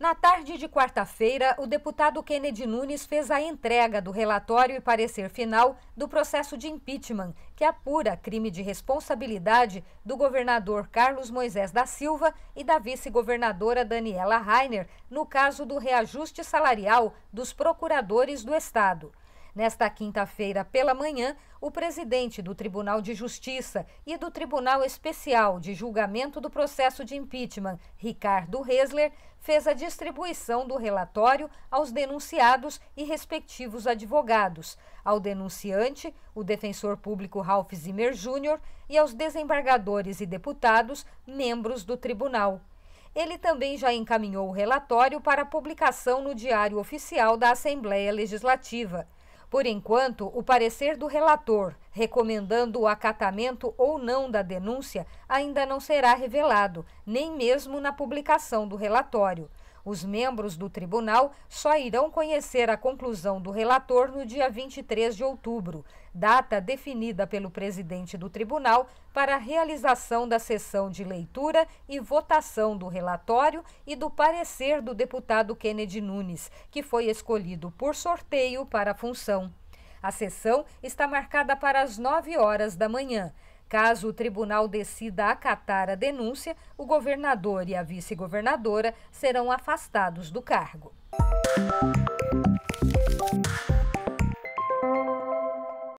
Na tarde de quarta-feira, o deputado Kennedy Nunes fez a entrega do relatório e parecer final do processo de impeachment, que apura crime de responsabilidade do governador Carlos Moisés da Silva e da vice-governadora Daniela Rainer no caso do reajuste salarial dos procuradores do Estado. Nesta quinta-feira pela manhã, o presidente do Tribunal de Justiça e do Tribunal Especial de Julgamento do Processo de Impeachment, Ricardo Hesler, fez a distribuição do relatório aos denunciados e respectivos advogados, ao denunciante, o defensor público Ralph Zimmer Jr. e aos desembargadores e deputados, membros do tribunal. Ele também já encaminhou o relatório para publicação no Diário Oficial da Assembleia Legislativa. Por enquanto, o parecer do relator, recomendando o acatamento ou não da denúncia, ainda não será revelado, nem mesmo na publicação do relatório. Os membros do tribunal só irão conhecer a conclusão do relator no dia 23 de outubro, data definida pelo presidente do tribunal para a realização da sessão de leitura e votação do relatório e do parecer do deputado Kennedy Nunes, que foi escolhido por sorteio para a função. A sessão está marcada para as 9 horas da manhã. Caso o tribunal decida acatar a denúncia, o governador e a vice-governadora serão afastados do cargo.